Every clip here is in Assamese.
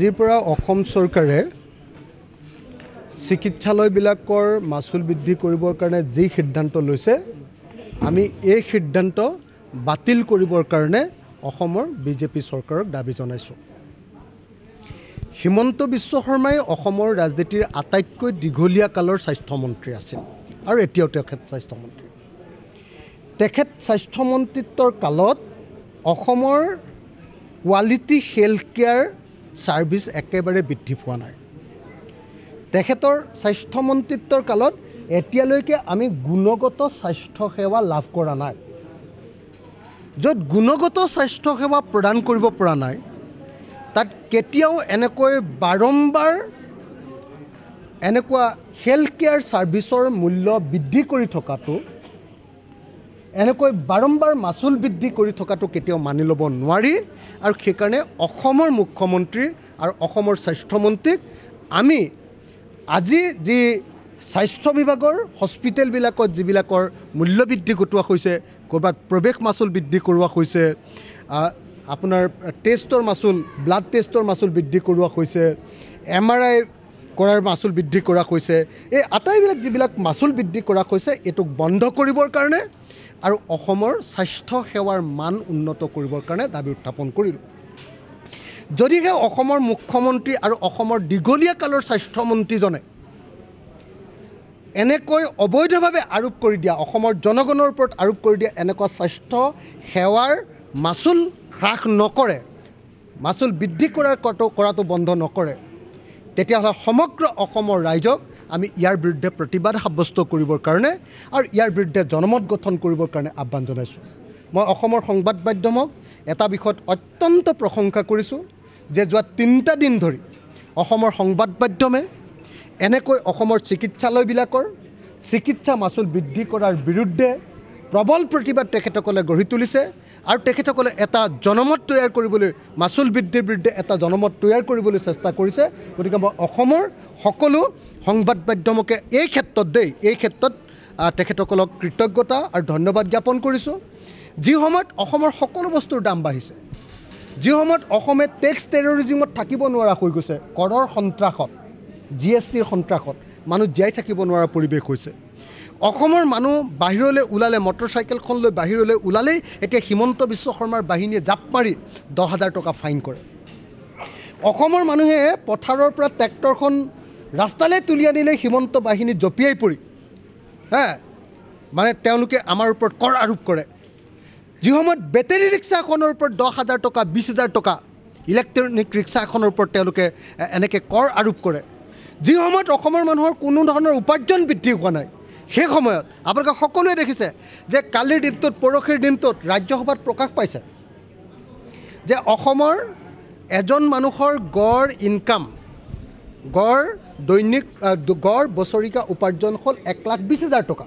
যিৰপৰা অসম চৰকাৰে চিকিৎসালয়বিলাকৰ মাচুল বৃদ্ধি কৰিবৰ কাৰণে যি সিদ্ধান্ত লৈছে আমি এই সিদ্ধান্ত বাতিল কৰিবৰ কাৰণে অসমৰ বিজেপি চৰকাৰক দাবী জনাইছোঁ হিমন্ত বিশ্ব শৰ্মাই অসমৰ ৰাজনীতিৰ আটাইতকৈ দীঘলীয়া কালৰ স্বাস্থ্যমন্ত্ৰী আছিল আৰু এতিয়াও তেখেত স্বাস্থ্যমন্ত্ৰী তেখেত স্বাস্থ্যমন্ত্ৰীত্বৰ কালত অসমৰ কোৱালিটি হেল্থ কেয়াৰ চাৰ্ভিচ একেবাৰে বৃদ্ধি পোৱা নাই তেখেতৰ স্বাস্থ্য মন্ত্ৰিত্বৰ কালত এতিয়ালৈকে আমি গুণগত স্বাস্থ্যসেৱা লাভ কৰা নাই য'ত গুণগত স্বাস্থ্যসেৱা প্ৰদান কৰিব পৰা নাই তাত কেতিয়াও এনেকৈ বাৰম্বাৰ এনেকুৱা হেল্থ কেয়াৰ ছাৰ্ভিচৰ মূল্য বৃদ্ধি কৰি থকাটো এনেকৈ বাৰম্বাৰ মাচুল বৃদ্ধি কৰি থকাটো কেতিয়াও মানি ল'ব নোৱাৰি আৰু সেইকাৰণে অসমৰ মুখ্যমন্ত্ৰী আৰু অসমৰ স্বাস্থ্যমন্ত্ৰীক আমি আজি যি স্বাস্থ্য বিভাগৰ হস্পিটেলবিলাকত যিবিলাকৰ মূল্য বৃদ্ধি ঘটোৱা হৈছে ক'ৰবাত প্ৰৱেশ মাচুল বৃদ্ধি কৰোৱা হৈছে আপোনাৰ টেষ্টৰ মাচুল ব্লাড টেষ্টৰ মাচুল বৃদ্ধি কৰোৱা হৈছে এম আৰ আই কৰাৰ মাচুল বৃদ্ধি কৰা হৈছে এই আটাইবিলাক যিবিলাক মাচুল বৃদ্ধি কৰা হৈছে এইটোক বন্ধ কৰিবৰ কাৰণে আৰু অসমৰ স্বাস্থ্য সেৱাৰ মান উন্নত কৰিবৰ কাৰণে দাবী উত্থাপন কৰিলোঁ যদিহে অসমৰ মুখ্যমন্ত্ৰী আৰু অসমৰ দীঘলীয়া কালৰ স্বাস্থ্যমন্ত্ৰীজনে এনেকৈ অবৈধভাৱে আৰোপ কৰি দিয়া অসমৰ জনগণৰ ওপৰত আৰোপ কৰি দিয়া এনেকুৱা স্বাস্থ্য সেৱাৰ মাচুল হ্ৰাস নকৰে মাচুল বৃদ্ধি কৰাৰ কৰাটো বন্ধ নকৰে তেতিয়াহ'লে সমগ্ৰ অসমৰ ৰাইজক আমি ইয়াৰ বিৰুদ্ধে প্ৰতিবাদ সাব্যস্ত কৰিবৰ কাৰণে আৰু ইয়াৰ বিৰুদ্ধে জনমত গঠন কৰিবৰ কাৰণে আহ্বান জনাইছোঁ মই অসমৰ সংবাদ মাধ্যমক এটা বিষয়ত অত্যন্ত প্ৰশংসা কৰিছোঁ যে যোৱা তিনিটা দিন ধৰি অসমৰ সংবাদ মাধ্যমে এনেকৈ অসমৰ চিকিৎসালয়বিলাকৰ চিকিৎসা মাচুল বৃদ্ধি কৰাৰ বিৰুদ্ধে প্ৰবল প্ৰতিবাদ তেখেতসকলে গঢ়ি তুলিছে আৰু তেখেতসকলে এটা জনমত তৈয়াৰ কৰিবলৈ মাচুল বৃদ্ধিৰ বিৰুদ্ধে এটা জনমত তৈয়াৰ কৰিবলৈ চেষ্টা কৰিছে গতিকে মই অসমৰ সকলো সংবাদ মাধ্যমকে এই ক্ষেত্ৰত দেই এই ক্ষেত্ৰত তেখেতসকলক কৃতজ্ঞতা আৰু ধন্যবাদ জ্ঞাপন কৰিছোঁ যি সময়ত অসমৰ সকলো বস্তুৰ দাম বাঢ়িছে যি সময়ত অসমে টেক্স টেৰৰিজিমত থাকিব নোৱাৰা হৈ গৈছে কৰৰ সন্ত্ৰাসত জি এছ টিৰ সন্ত্ৰাসত মানুহ জীয়াই থাকিব নোৱাৰা পৰিৱেশ হৈছে অসমৰ মানুহ বাহিৰলৈ ওলালে মটৰচাইকেলখন লৈ বাহিৰলৈ ওলালেই এতিয়া হিমন্ত বিশ্ব শৰ্মাৰ বাহিনীয়ে জাপ মাৰি দহ হাজাৰ টকা ফাইন কৰে অসমৰ মানুহে পথাৰৰ পৰা ট্ৰেক্টৰখন ৰাস্তালৈ তুলি আনিলে হিমন্ত বাহিনী জঁপিয়াই পৰি হা মানে তেওঁলোকে আমাৰ ওপৰত কৰ আৰোপ কৰে যি সময়ত বেটেৰী ৰিক্সা এখনৰ ওপৰত দহ হাজাৰ টকা বিছ হাজাৰ টকা ইলেক্ট্ৰনিক ৰিক্সা এখনৰ ওপৰত তেওঁলোকে এনেকৈ কৰ আৰোপ কৰে যি সময়ত অসমৰ মানুহৰ কোনো ধৰণৰ উপাৰ্জন বৃদ্ধি হোৱা নাই সেই সময়ত আপোনালোকে সকলোৱে দেখিছে যে কালিৰ দিনটোত পৰহিৰ দিনটোত ৰাজ্যসভাত প্ৰকাশ পাইছে যে অসমৰ এজন মানুহৰ গড় ইনকাম গড় দৈনিক গড় বছৰিকা উপাৰ্জন হ'ল এক লাখ বিছ হাজাৰ টকা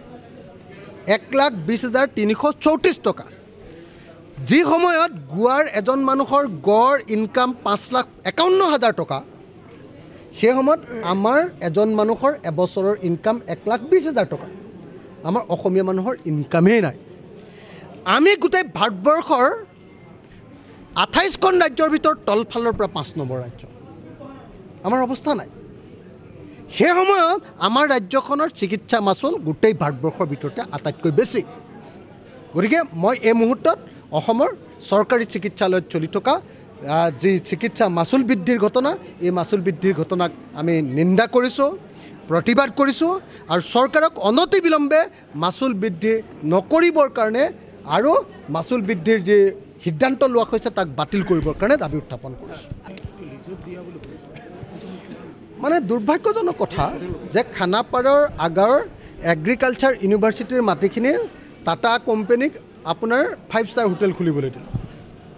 এক লাখ বিছ হাজাৰ তিনিশ চৌত্ৰিছ টকা যি সময়ত গোৱাৰ এজন মানুহৰ গড় ইনকাম পাঁচ লাখ একাৱন্ন হাজাৰ টকা সেই সময়ত আমাৰ এজন মানুহৰ এবছৰৰ ইনকাম এক লাখ বিছ হাজাৰ টকা আমাৰ অসমীয়া মানুহৰ ইনকামেই নাই আমি গোটেই ভাৰতবৰ্ষৰ আঠাইছখন ৰাজ্যৰ ভিতৰত তলফালৰ পৰা পাঁচ নম্বৰ ৰাজ্য আমাৰ অৱস্থা নাই সেই সময়ত আমাৰ ৰাজ্যখনৰ চিকিৎসা মাচুল গোটেই ভাৰতবৰ্ষৰ ভিতৰতে আটাইতকৈ বেছি গতিকে মই এই মুহূৰ্তত অসমৰ চৰকাৰী চিকিৎসালয়ত চলি থকা যি চিকিৎসা মাচুল বৃদ্ধিৰ ঘটনা এই মাচুল বৃদ্ধিৰ ঘটনাক আমি নিন্দা কৰিছোঁ প্ৰতিবাদ কৰিছোঁ আৰু চৰকাৰক অনতি বিলম্বে মাচুল বৃদ্ধি নকৰিবৰ কাৰণে আৰু মাচুল বৃদ্ধিৰ যি সিদ্ধান্ত লোৱা হৈছে তাক বাতিল কৰিবৰ কাৰণে দাবী উত্থাপন কৰিছোঁ মানে দুৰ্ভাগ্যজনক কথা যে খানাপাৰৰ আগৰ এগ্ৰিকালচাৰ ইউনিভাৰ্চিটিৰ মাটিখিনি টাটা কোম্পেনীক আপোনাৰ ফাইভ ষ্টাৰ হোটেল খুলিবলৈ দিলে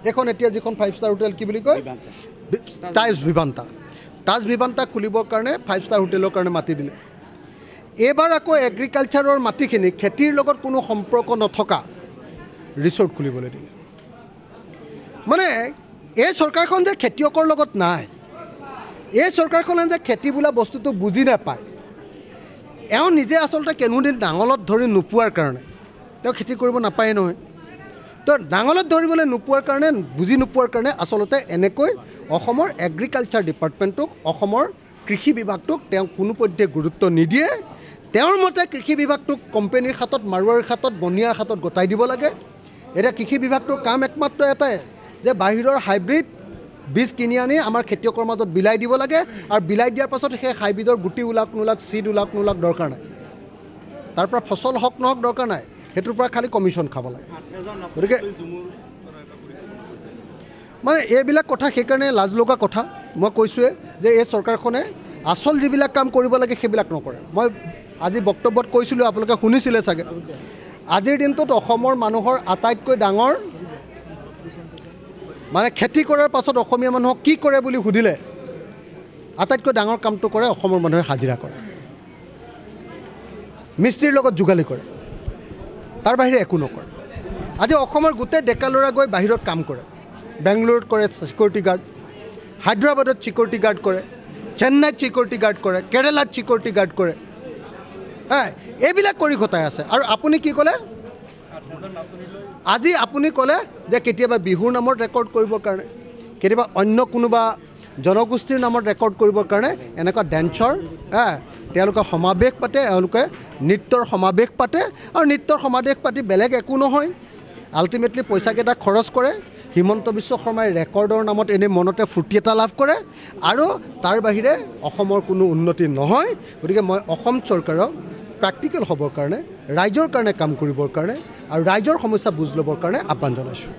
সেইখন এতিয়া যিখন ফাইভ ষ্টাৰ হোটেল কি বুলি কয় তাজ ভিভান্তা তাজ ভিভান্তা খুলিবৰ কাৰণে ফাইভ ষ্টাৰ হোটেলৰ কাৰণে মাটি দিলে এইবাৰ আকৌ এগ্ৰিকালচাৰৰ মাটিখিনি খেতিৰ লগত কোনো সম্পৰ্ক নথকা ৰিচৰ্ট খুলিবলৈ দিলে মানে এই চৰকাৰখন যে খেতিয়কৰ লগত নাই এই চৰকাৰখনে যে খেতি বোলা বস্তুটো বুজি নাপায় এওঁ নিজে আচলতে কেনোদিন ডাঙলত ধৰি নোপোৱাৰ কাৰণে তেওঁ খেতি কৰিব নাপায় নহয় তো ডাঙলত ধৰিবলৈ নোপোৱাৰ কাৰণে বুজি নোপোৱাৰ কাৰণে আচলতে এনেকৈ অসমৰ এগ্ৰিকালচাৰ ডিপাৰ্টমেণ্টটোক অসমৰ কৃষি বিভাগটোক তেওঁ কোনোপধ্যে গুৰুত্ব নিদিয়ে তেওঁৰ মতে কৃষি বিভাগটোক কোম্পেনীৰ হাতত মাৰোৱাৰ হাতত বনিয়াৰ হাতত গতাই দিব লাগে এতিয়া কৃষি বিভাগটোৰ কাম একমাত্ৰ এটাই যে বাহিৰৰ হাইব্ৰিড বীজ কিনি আনি আমাৰ খেতিয়কৰ মাজত বিলাই দিব লাগে আৰু বিলাই দিয়াৰ পাছত সেই হাইব্ৰিডৰ গুটি ওলাক নোলাক চিড ওলাক নোলাক দৰকাৰ নাই তাৰপৰা ফচল হওক নহওক দৰকাৰ নাই সেইটোৰ পৰা খালী কমিশ্যন খাব লাগে গতিকে মানে এইবিলাক কথা সেইকাৰণে লাজ লগা কথা মই কৈছোঁৱেই যে এই চৰকাৰখনে আচল যিবিলাক কাম কৰিব লাগে সেইবিলাক নকৰে মই আজি বক্তব্যত কৈছিলোঁ আপোনালোকে শুনিছিলে চাগে আজিৰ দিনটোত অসমৰ মানুহৰ আটাইতকৈ ডাঙৰ মানে খেতি কৰাৰ পাছত অসমীয়া মানুহক কি কৰে বুলি সুধিলে আটাইতকৈ ডাঙৰ কামটো কৰে অসমৰ মানুহে হাজিৰা কৰে মিস্ত্ৰীৰ লগত যোগালি কৰে তাৰ বাহিৰে একো নকৰে আজি অসমৰ গোটেই ডেকা ল'ৰা গৈ বাহিৰত কাম কৰে বেংগলোৰত কৰে ছিকিউৰিটি গাৰ্ড হায়দৰাবাদত ছিকিউৰিটি গাৰ্ড কৰে চেন্নাইত ছিকিউৰিটি গাৰ্ড কৰে কেৰেলাত ছিকিউৰিটি গাৰ্ড কৰে হা এইবিলাক কৰি খটাই আছে আৰু আপুনি কি ক'লে আজি আপুনি ক'লে যে কেতিয়াবা বিহুৰ নামত ৰেকৰ্ড কৰিবৰ কাৰণে কেতিয়াবা অন্য কোনোবা জনগোষ্ঠীৰ নামত ৰেকৰ্ড কৰিবৰ কাৰণে এনেকুৱা ডেন্সৰ তেওঁলোকে সমাৱেশ পাতে এওঁলোকে নৃত্যৰ সমাৱেশ পাতে আৰু নৃত্যৰ সমাৱেশ পাতি বেলেগ একো নহয় আল্টিমেটলি পইচাকেইটা খৰচ কৰে হিমন্ত বিশ্ব শৰ্মাই ৰেকৰ্ডৰ নামত এনে মনতে ফূৰ্তি এটা লাভ কৰে আৰু তাৰ বাহিৰে অসমৰ কোনো উন্নতি নহয় গতিকে মই অসম চৰকাৰক প্ৰাক্টিকেল হ'বৰ কাৰণে ৰাইজৰ কাৰণে কাম কৰিবৰ কাৰণে আৰু ৰাইজৰ সমস্যা বুজ ল'বৰ কাৰণে আহ্বান জনাইছোঁ